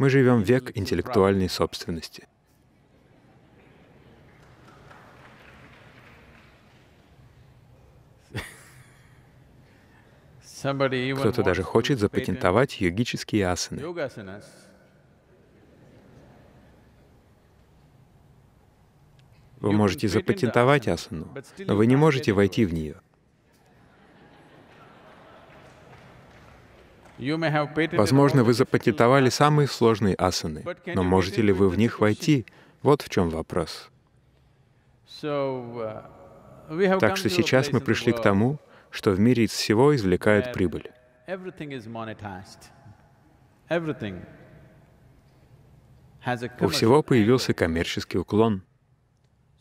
Мы живем век интеллектуальной собственности. Кто-то даже хочет запатентовать йогические асаны. Вы можете запатентовать асану, но вы не можете войти в нее. Возможно, вы запатентовали самые сложные асаны, но можете ли вы в них войти? Вот в чем вопрос. Uh, так что сейчас мы пришли к тому, что в мире из всего извлекают прибыль. У всего появился коммерческий уклон.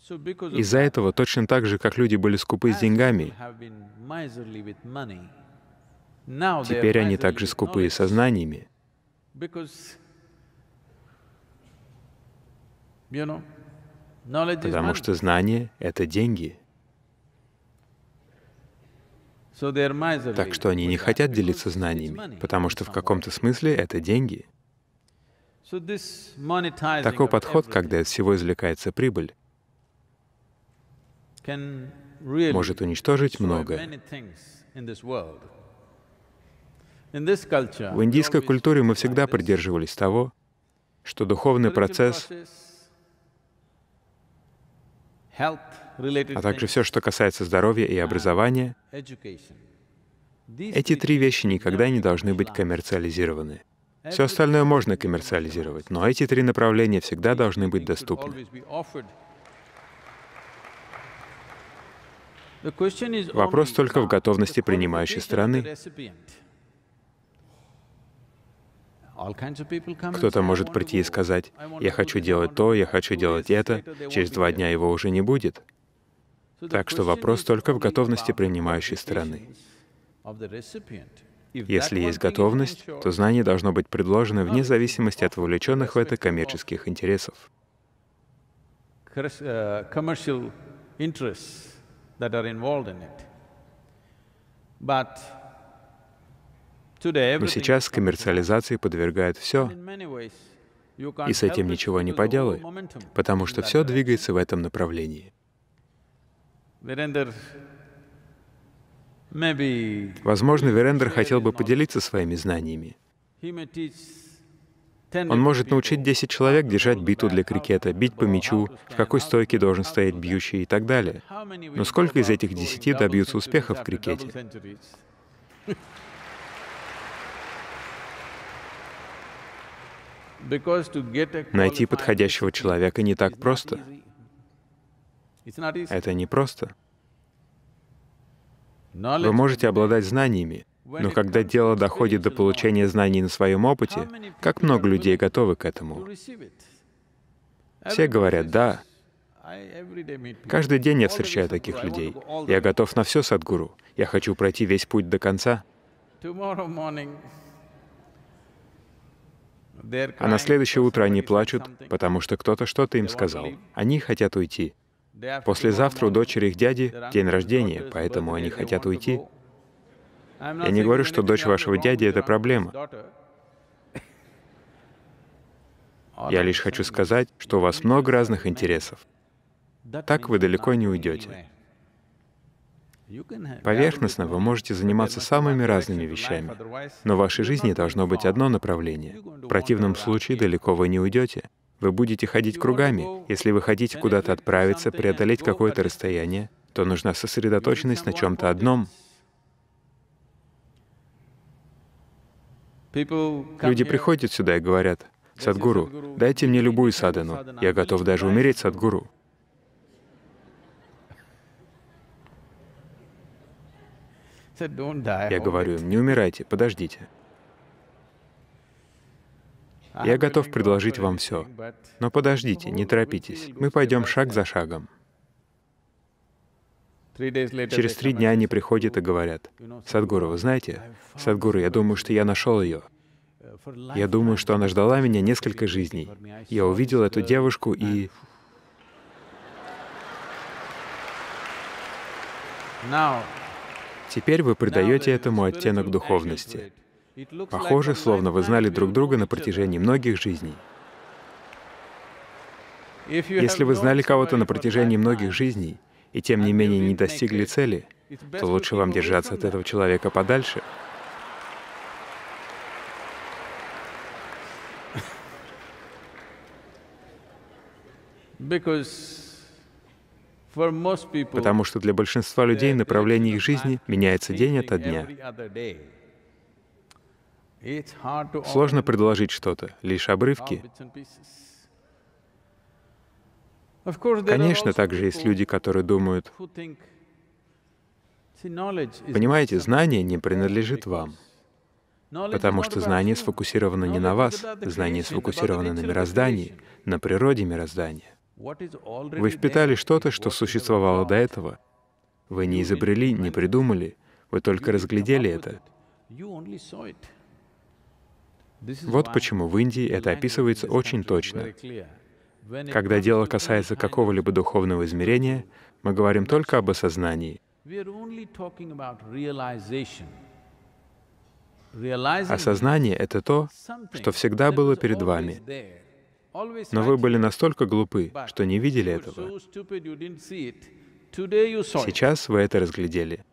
Из-за этого точно так же, как люди были скупы с деньгами, Теперь они также скупые сознаниями. Потому что знание — это деньги. Так что они не хотят делиться знаниями, потому что в каком-то смысле это деньги. Такой подход, когда из всего извлекается прибыль, может уничтожить многое. В индийской культуре мы всегда придерживались того, что духовный процесс, а также все, что касается здоровья и образования, эти три вещи никогда не должны быть коммерциализированы. Все остальное можно коммерциализировать, но эти три направления всегда должны быть доступны. Вопрос только в готовности принимающей страны кто-то может прийти и сказать, я хочу делать то, я хочу делать это, через два дня его уже не будет. Так что вопрос только в готовности принимающей стороны. Если есть готовность, то знание должно быть предложено вне зависимости от вовлеченных в это коммерческих интересов. Э, But но сейчас коммерциализации подвергают все, и с этим ничего не поделай, потому что все двигается в этом направлении. Возможно, Верендер хотел бы поделиться своими знаниями. Он может научить 10 человек держать биту для крикета, бить по мячу, в какой стойке должен стоять бьющий и так далее. Но сколько из этих 10 добьются успеха в крикете? Найти подходящего человека не так просто. Это не просто. Вы можете обладать знаниями, но когда дело доходит до получения знаний на своем опыте, как много людей готовы к этому? Все говорят «да». Каждый день я встречаю таких людей. Я готов на все, Садгуру. Я хочу пройти весь путь до конца а на следующее утро они плачут, потому что кто-то что-то им сказал. Они хотят уйти. Послезавтра у дочери их дяди день рождения, поэтому они хотят уйти. Я не говорю, что дочь вашего дяди — это проблема. Я лишь хочу сказать, что у вас много разных интересов. Так вы далеко не уйдете. Поверхностно вы можете заниматься самыми разными вещами, но в вашей жизни должно быть одно направление противном случае далеко вы не уйдете. Вы будете ходить кругами. Если вы хотите куда-то отправиться, преодолеть какое-то расстояние, то нужна сосредоточенность на чем-то одном. Люди приходят сюда и говорят, «Садгуру, дайте мне любую садану. Я готов даже умереть, Садгуру». Я говорю им, не умирайте, подождите. Я готов предложить вам все. Но подождите, не торопитесь. Мы пойдем шаг за шагом. Через три дня они приходят и говорят, «Садгуру, вы знаете, Садгуру, я думаю, что я нашел ее. Я думаю, что она ждала меня несколько жизней. Я увидел эту девушку и... Теперь вы придаете этому оттенок духовности. Похоже, словно вы знали друг друга на протяжении многих жизней. Если вы знали кого-то на протяжении многих жизней и тем не менее не достигли цели, то лучше вам держаться от этого человека подальше. Потому что для большинства людей направление их жизни меняется день ото дня. Сложно предложить что-то, лишь обрывки. Конечно, также есть люди, которые думают, понимаете, знание не принадлежит вам, потому что знание сфокусировано не на вас, знание сфокусировано на мироздании, на природе мироздания. Вы впитали что-то, что существовало до этого. Вы не изобрели, не придумали, вы только разглядели это. Вот почему в Индии это описывается очень точно. Когда дело касается какого-либо духовного измерения, мы говорим только об осознании. Осознание — это то, что всегда было перед вами. Но вы были настолько глупы, что не видели этого. Сейчас вы это разглядели.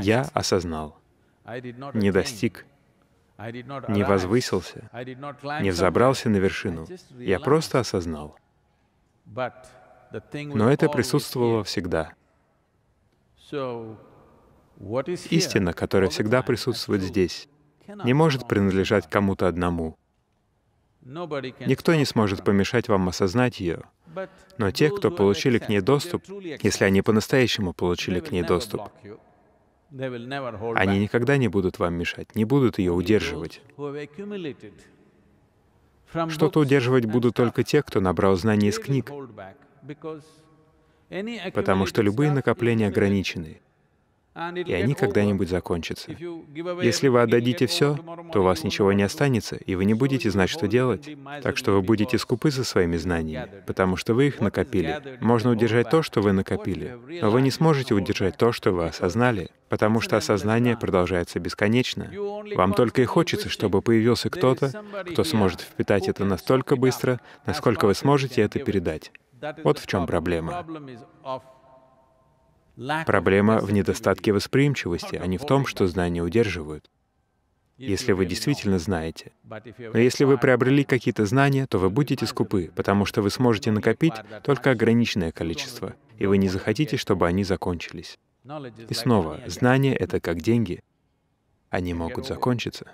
Я осознал. Не достиг не возвысился, не взобрался на вершину. Я просто осознал. Но это присутствовало всегда. Истина, которая всегда присутствует здесь, не может принадлежать кому-то одному. Никто не сможет помешать вам осознать ее, но те, кто получили к ней доступ, если они по-настоящему получили к ней доступ, они никогда не будут вам мешать, не будут ее удерживать. Что-то удерживать будут только те, кто набрал знания из книг, потому что любые накопления ограничены и они когда-нибудь закончатся. Если вы отдадите все, то у вас ничего не останется, и вы не будете знать, что делать. Так что вы будете скупы за своими знаниями, потому что вы их накопили. Можно удержать то, что вы накопили, но вы не сможете удержать то, что вы осознали, потому что осознание продолжается бесконечно. Вам только и хочется, чтобы появился кто-то, кто сможет впитать это настолько быстро, насколько вы сможете это передать. Вот в чем проблема. Проблема в недостатке восприимчивости, а не в том, что знания удерживают. Если вы действительно знаете. Но если вы приобрели какие-то знания, то вы будете скупы, потому что вы сможете накопить только ограниченное количество, и вы не захотите, чтобы они закончились. И снова, знания — это как деньги. Они могут закончиться.